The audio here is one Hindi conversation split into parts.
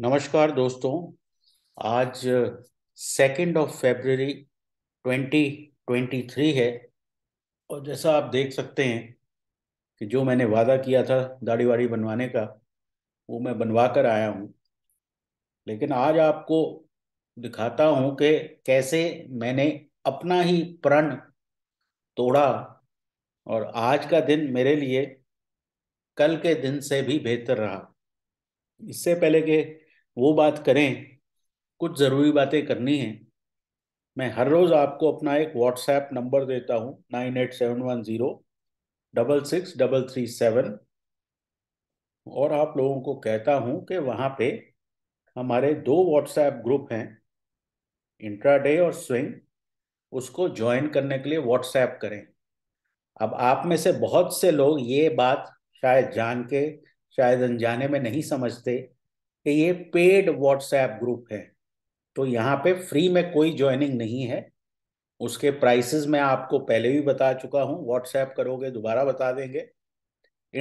नमस्कार दोस्तों आज सेकेंड ऑफ फेबररी 2023 है और जैसा आप देख सकते हैं कि जो मैंने वादा किया था दाढ़ी वाड़ी बनवाने का वो मैं बनवा कर आया हूँ लेकिन आज आपको दिखाता हूँ कि कैसे मैंने अपना ही प्रण तोड़ा और आज का दिन मेरे लिए कल के दिन से भी बेहतर रहा इससे पहले के वो बात करें कुछ ज़रूरी बातें करनी हैं मैं हर रोज़ आपको अपना एक व्हाट्सएप नंबर देता हूँ nine eight seven one zero double six double three seven और आप लोगों को कहता हूँ कि वहाँ पे हमारे दो व्हाट्सएप ग्रुप हैं इंट्राडे और स्विंग उसको ज्वाइन करने के लिए व्हाट्सएप करें अब आप में से बहुत से लोग ये बात शायद जान के शायद अनजाने में नहीं समझते कि ये पेड व्हाट्सएप ग्रुप है तो यहाँ पे फ्री में कोई ज्वाइनिंग नहीं है उसके प्राइसेस मैं आपको पहले भी बता चुका हूँ व्हाट्सएप करोगे दोबारा बता देंगे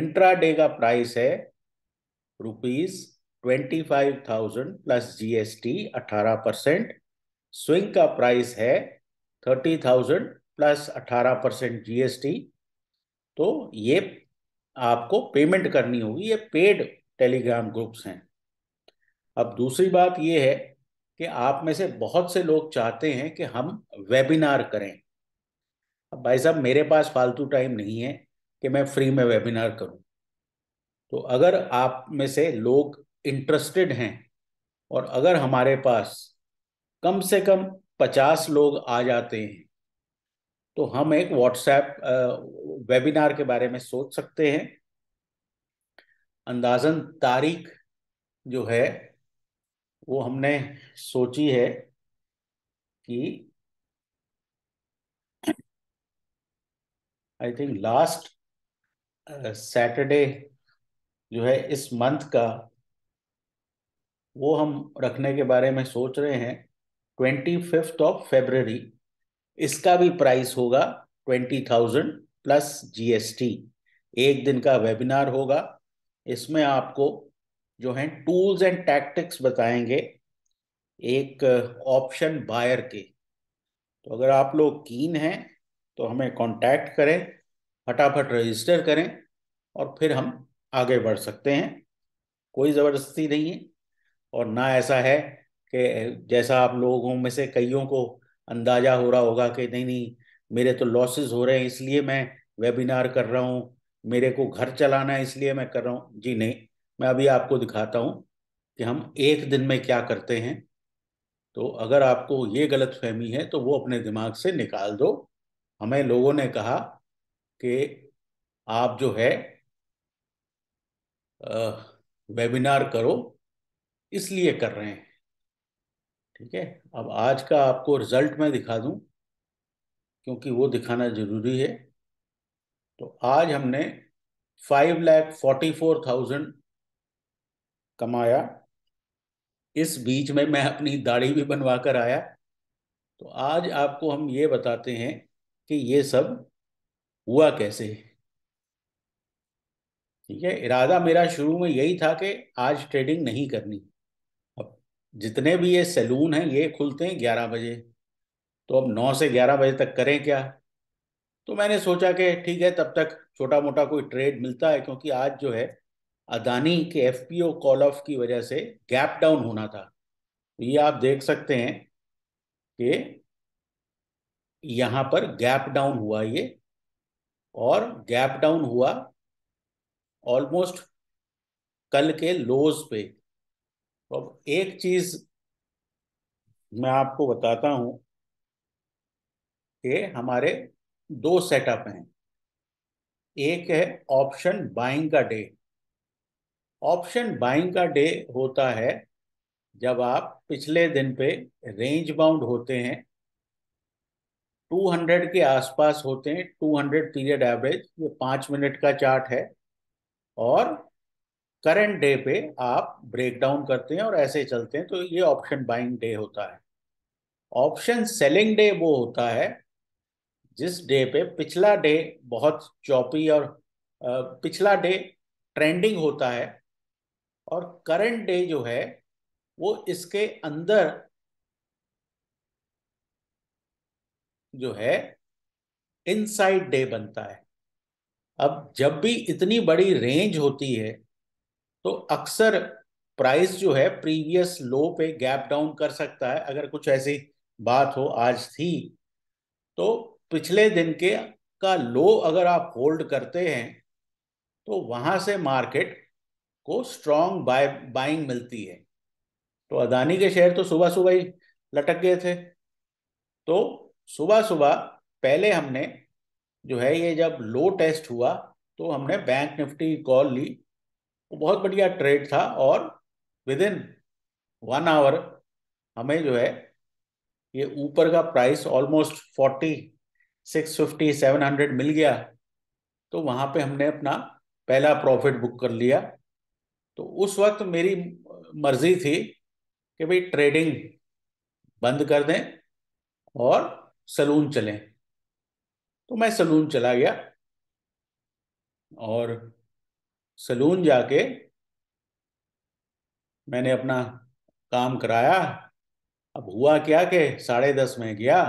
इंट्रा डे का प्राइस है rupees twenty five thousand plus GST अठारह परसेंट स्विंग का प्राइस है थर्टी थाउजेंड प्लस अठारह परसेंट जीएसटी तो ये आपको पेमेंट करनी होगी ये पेड टेलीग्राम ग्रुप्स हैं अब दूसरी बात ये है कि आप में से बहुत से लोग चाहते हैं कि हम वेबिनार करें अब भाई साहब मेरे पास फालतू टाइम नहीं है कि मैं फ्री में वेबिनार करूं तो अगर आप में से लोग इंटरेस्टेड हैं और अगर हमारे पास कम से कम पचास लोग आ जाते हैं तो हम एक व्हाट्सएप वेबिनार के बारे में सोच सकते हैं अंदाजन तारीख जो है वो हमने सोची है कि आई थिंक लास्ट सैटरडे जो है इस मंथ का वो हम रखने के बारे में सोच रहे हैं ट्वेंटी फिफ्थ ऑफ फेबररी इसका भी प्राइस होगा ट्वेंटी थाउजेंड प्लस जीएसटी एक दिन का वेबिनार होगा इसमें आपको जो हैं टूल्स एंड टैक्टिक्स बताएंगे एक ऑप्शन uh, बायर के तो अगर आप लोग कीन हैं तो हमें कांटेक्ट करें फटाफट रजिस्टर करें और फिर हम आगे बढ़ सकते हैं कोई ज़बरदस्ती नहीं है और ना ऐसा है कि uh, जैसा आप लोगों में से कईयों को अंदाज़ा हो रहा होगा कि नहीं नहीं मेरे तो लॉसेस हो रहे हैं इसलिए मैं वेबिनार कर रहा हूँ मेरे को घर चलाना है इसलिए मैं कर रहा हूँ जी नहीं मैं अभी आपको दिखाता हूँ कि हम एक दिन में क्या करते हैं तो अगर आपको ये गलत फहमी है तो वो अपने दिमाग से निकाल दो हमें लोगों ने कहा कि आप जो है वेबिनार करो इसलिए कर रहे हैं ठीक है अब आज का आपको रिजल्ट मैं दिखा दूं क्योंकि वो दिखाना ज़रूरी है तो आज हमने five lakh forty four thousand कमाया इस बीच में मैं अपनी दाढ़ी भी बनवा कर आया तो आज आपको हम ये बताते हैं कि ये सब हुआ कैसे ठीक है इरादा मेरा शुरू में यही था कि आज ट्रेडिंग नहीं करनी अब जितने भी ये सैलून हैं ये खुलते हैं ग्यारह बजे तो अब नौ से ग्यारह बजे तक करें क्या तो मैंने सोचा कि ठीक है तब तक छोटा मोटा कोई ट्रेड मिलता है क्योंकि आज जो है अदानी के एफपीओ कॉल ऑफ की वजह से गैप डाउन होना था ये आप देख सकते हैं कि यहाँ पर गैप डाउन हुआ ये और गैप डाउन हुआ ऑलमोस्ट कल के लोज पे अब एक चीज मैं आपको बताता हूं कि हमारे दो सेटअप हैं एक है ऑप्शन बाइंग का डे ऑप्शन बाइंग का डे होता है जब आप पिछले दिन पे रेंज बाउंड होते हैं 200 के आसपास होते हैं 200 पीरियड एवरेज ये पाँच मिनट का चार्ट है और करंट डे पे आप ब्रेक डाउन करते हैं और ऐसे चलते हैं तो ये ऑप्शन बाइंग डे होता है ऑप्शन सेलिंग डे वो होता है जिस डे पे पिछला डे बहुत चौपी और पिछला डे ट्रेंडिंग होता है और करंट डे जो है वो इसके अंदर जो है इनसाइड डे बनता है अब जब भी इतनी बड़ी रेंज होती है तो अक्सर प्राइस जो है प्रीवियस लो पे गैप डाउन कर सकता है अगर कुछ ऐसी बात हो आज थी तो पिछले दिन के का लो अगर आप होल्ड करते हैं तो वहां से मार्केट को स्ट्रॉन्ग बाय बाइंग मिलती है तो अदानी के शेयर तो सुबह सुबह ही लटक गए थे तो सुबह सुबह पहले हमने जो है ये जब लो टेस्ट हुआ तो हमने बैंक निफ्टी कॉल ली वो बहुत बढ़िया ट्रेड था और विद इन वन आवर हमें जो है ये ऊपर का price almost forty six fifty seven hundred मिल गया तो वहाँ पे हमने अपना पहला प्रॉफिट बुक कर लिया तो उस वक्त मेरी मर्जी थी कि भाई ट्रेडिंग बंद कर दें और सलून चलें तो मैं सलून चला गया और सलून जाके मैंने अपना काम कराया अब हुआ क्या कि साढ़े दस में गया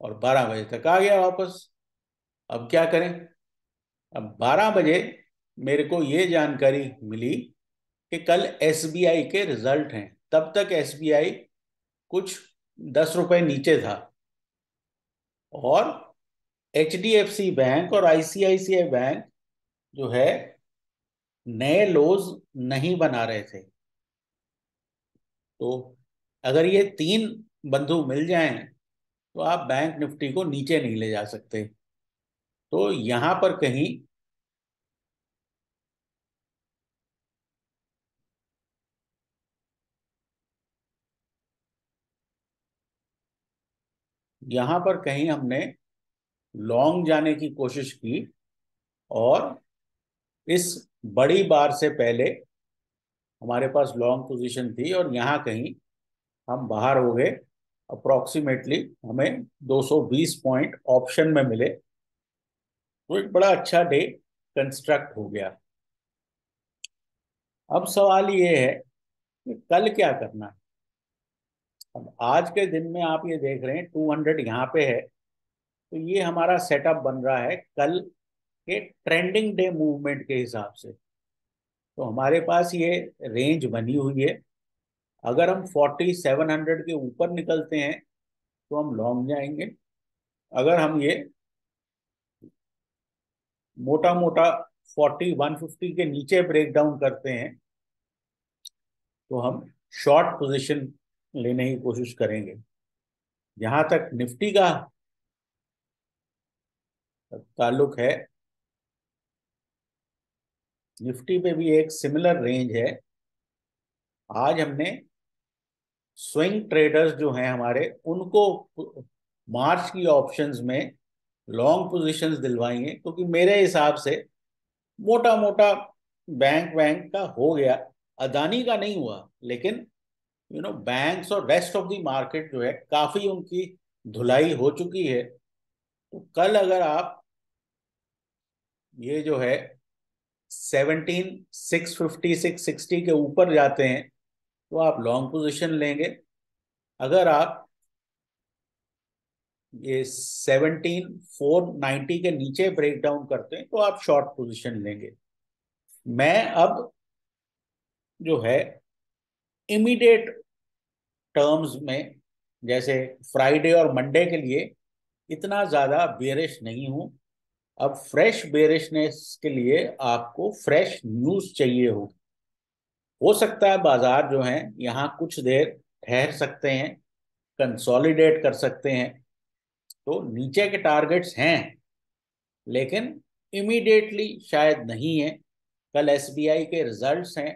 और बारह बजे तक आ गया वापस अब क्या करें अब बारह बजे मेरे को ये जानकारी मिली कि कल एसबीआई के रिजल्ट हैं तब तक एसबीआई कुछ दस रुपए नीचे था और एच बैंक और आईसीआईसीआई बैंक जो है नए लोज नहीं बना रहे थे तो अगर ये तीन बंधु मिल जाएं तो आप बैंक निफ्टी को नीचे नहीं ले जा सकते तो यहां पर कहीं यहां पर कहीं हमने लॉन्ग जाने की कोशिश की और इस बड़ी बार से पहले हमारे पास लॉन्ग पोजीशन थी और यहाँ कहीं हम बाहर हो गए अप्रॉक्सीमेटली हमें 220 पॉइंट ऑप्शन में मिले तो एक बड़ा अच्छा डे कंस्ट्रक्ट हो गया अब सवाल ये है कि कल क्या करना है अब आज के दिन में आप ये देख रहे हैं टू हंड्रेड यहाँ पे है तो ये हमारा सेटअप बन रहा है कल के ट्रेंडिंग डे मूवमेंट के हिसाब से तो हमारे पास ये रेंज बनी हुई है अगर हम फोर्टी सेवन हंड्रेड के ऊपर निकलते हैं तो हम लॉन्ग जाएंगे अगर हम ये मोटा मोटा फोर्टी वन फिफ्टी के नीचे ब्रेक डाउन करते हैं तो हम शॉर्ट पोजीशन लेने की कोशिश करेंगे जहां तक निफ्टी का ताल्लुक है निफ्टी पे भी एक सिमिलर रेंज है आज हमने स्विंग ट्रेडर्स जो हैं हमारे उनको मार्च की ऑप्शंस में लॉन्ग पोजीशंस दिलवाई हैं क्योंकि मेरे हिसाब से मोटा मोटा बैंक बैंक का हो गया अदानी का नहीं हुआ लेकिन यू नो बैंक्स और रेस्ट ऑफ द मार्केट जो है काफ़ी उनकी धुलाई हो चुकी है तो कल अगर आप ये जो है seventeen six fifty six sixty के ऊपर जाते हैं तो आप लॉन्ग पोजीशन लेंगे अगर आप ये सेवनटीन फोर नाइन्टी के नीचे ब्रेक डाउन करते हैं तो आप शॉर्ट पोजीशन लेंगे मैं अब जो है इमीडिएट टर्म्स में जैसे फ्राइडे और मंडे के लिए इतना ज़्यादा बेरिश नहीं हूँ अब फ्रेश बेरिशनेस के लिए आपको फ्रेश न्यूज़ चाहिए हो हो सकता है बाजार जो है यहाँ कुछ देर ठहर सकते हैं कंसोलिडेट कर सकते हैं तो नीचे के टारगेट्स हैं लेकिन इमीडिएटली शायद नहीं है कल एसबीआई के रिजल्ट्स हैं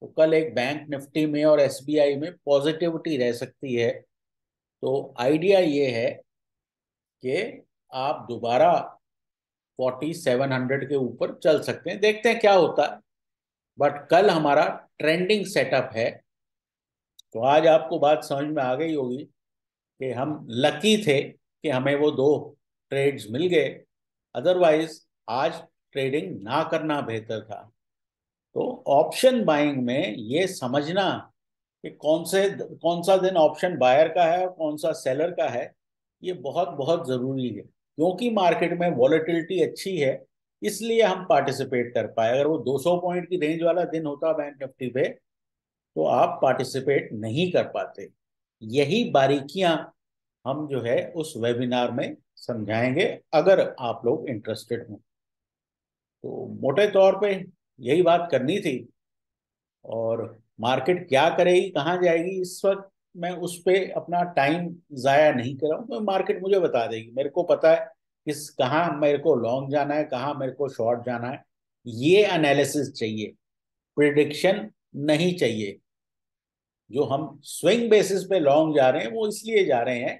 तो कल एक बैंक निफ्टी में और एसबीआई में पॉजिटिविटी रह सकती है तो आइडिया ये है कि आप दोबारा फोर्टी सेवन हंड्रेड के ऊपर चल सकते हैं देखते हैं क्या होता है बट कल हमारा ट्रेंडिंग सेटअप है तो आज आपको बात समझ में आ गई होगी कि हम लकी थे कि हमें वो दो ट्रेड्स मिल गए अदरवाइज आज ट्रेडिंग ना करना बेहतर था तो ऑप्शन बाइंग में ये समझना कि कौन से कौन सा दिन ऑप्शन बायर का है और कौन सा सेलर का है ये बहुत बहुत ज़रूरी है क्योंकि मार्केट में वॉलिटिलिटी अच्छी है इसलिए हम पार्टिसिपेट कर पाए अगर वो 200 पॉइंट की रेंज वाला दिन होता बैंक निफ्टी पे तो आप पार्टिसिपेट नहीं कर पाते यही बारीकियां हम जो है उस वेबिनार में समझाएंगे अगर आप लोग इंटरेस्टेड हों तो मोटे तौर पे यही बात करनी थी और मार्केट क्या करेगी कहाँ जाएगी इस वक्त मैं उस पर अपना टाइम ज़ाया नहीं कर रहा हूँ तो मार्केट मुझे बता देगी मेरे को पता है किस कहाँ मेरे को लॉन्ग जाना है कहाँ मेरे को शॉर्ट जाना है ये एनालिसिस चाहिए प्रिडिक्शन नहीं चाहिए जो हम स्विंग बेसिस पे लॉन्ग जा रहे हैं वो इसलिए जा रहे हैं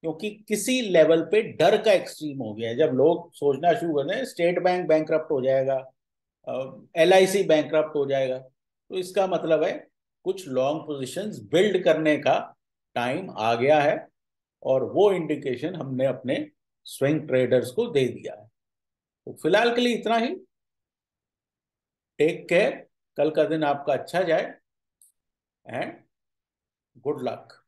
क्योंकि किसी लेवल पे डर का एक्सट्रीम हो गया है जब लोग सोचना शुरू कर रहे हैं स्टेट बैंक बैंक हो जाएगा एल आई सी बैंक्रप्ट हो जाएगा तो इसका मतलब है कुछ लॉन्ग पोजिशन बिल्ड करने का टाइम आ गया है और वो इंडिकेशन हमने अपने स्विंग ट्रेडर्स को दे दिया है तो फिलहाल के लिए इतना ही टेक केयर कल का दिन आपका अच्छा जाए एंड गुड लक